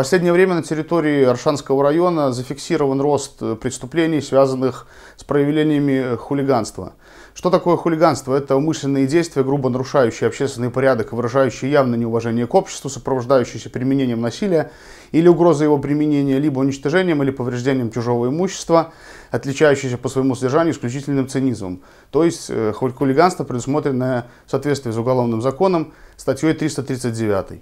последнее время на территории Аршанского района зафиксирован рост э, преступлений, связанных с проявлениями э, хулиганства. Что такое хулиганство? Это умышленные действия, грубо нарушающие общественный порядок, выражающие явное неуважение к обществу, сопровождающиеся применением насилия или угрозой его применения, либо уничтожением или повреждением чужого имущества, отличающиеся по своему содержанию исключительным цинизмом. То есть э, хулиганство предусмотренное, в соответствии с уголовным законом статьей 339.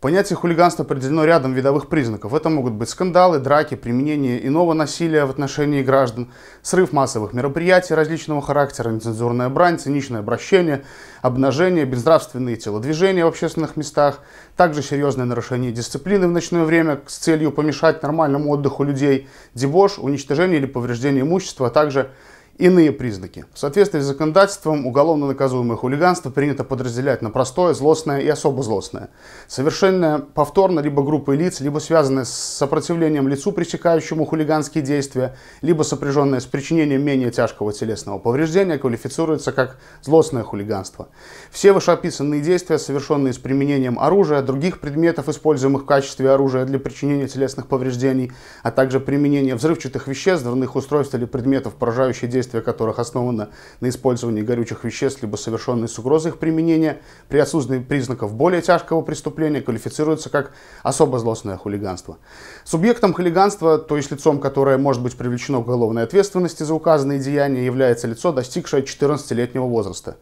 Понятие хулиганства определено рядом видовых признаков. Это могут быть скандалы, драки, применение иного насилия в отношении граждан, срыв массовых мероприятий различного характера, нецензурная брань, циничное обращение, обнажение, безнравственные телодвижения в общественных местах, также серьезное нарушение дисциплины в ночное время с целью помешать нормальному отдыху людей, дебош, уничтожение или повреждение имущества, а также иные признаки. В соответствии с законодательством уголовно наказуемое хулиганство принято подразделять на простое, злостное и особо злостное. Совершенное повторно либо группой лиц, либо связанное с сопротивлением лицу, пресекающему хулиганские действия, либо сопряженное с причинением менее тяжкого телесного повреждения, квалифицируется как злостное хулиганство. Все вышеописанные действия, совершенные с применением оружия, других предметов, используемых в качестве оружия для причинения телесных повреждений, а также применение взрывчатых веществ, взрывных устройств или предметов, поражающих действия действия которых основано на использовании горючих веществ, либо совершенные с угрозой их применения, при отсутствии признаков более тяжкого преступления квалифицируются как особо злостное хулиганство. Субъектом хулиганства, то есть лицом, которое может быть привлечено к уголовной ответственности за указанные деяния, является лицо, достигшее 14-летнего возраста.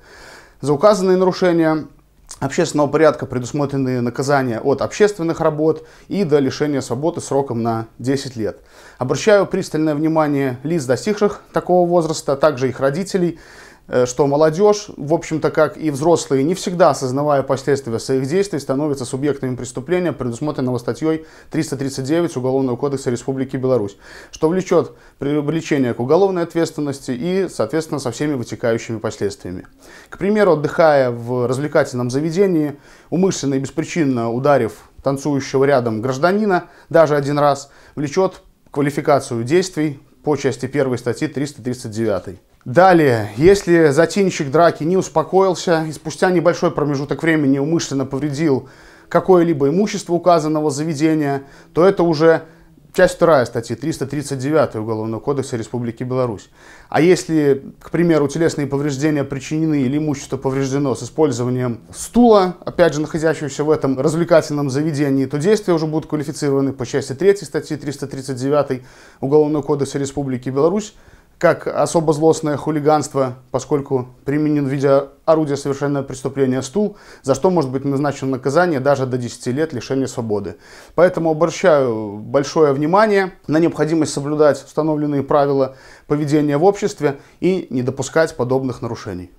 За указанные нарушения общественного порядка предусмотрены наказания от общественных работ и до лишения свободы сроком на 10 лет. Обращаю пристальное внимание лиц, достигших такого возраста, а также их родителей, Э, что молодежь, в общем-то, как и взрослые, не всегда осознавая последствия своих действий, становятся субъектами преступления, предусмотренного статьей 339 Уголовного кодекса Республики Беларусь, что влечет привлечение к уголовной ответственности и, соответственно, со всеми вытекающими последствиями. К примеру, отдыхая в развлекательном заведении, умышленно и беспричинно ударив танцующего рядом гражданина даже один раз, влечет квалификацию действий по части 1 статьи 339. Далее, если затейничек драки не успокоился и спустя небольшой промежуток времени умышленно повредил какое-либо имущество указанного заведения, то это уже часть 2 статьи 339 Уголовного кодекса Республики Беларусь. А если, к примеру, телесные повреждения причинены или имущество повреждено с использованием стула, опять же, находящегося в этом развлекательном заведении, то действия уже будут квалифицированы по части 3 статьи 339 Уголовного кодекса Республики Беларусь как особо злостное хулиганство, поскольку применен в виде орудия совершенного преступления стул, за что может быть назначено наказание даже до 10 лет лишения свободы. Поэтому обращаю большое внимание на необходимость соблюдать установленные правила поведения в обществе и не допускать подобных нарушений.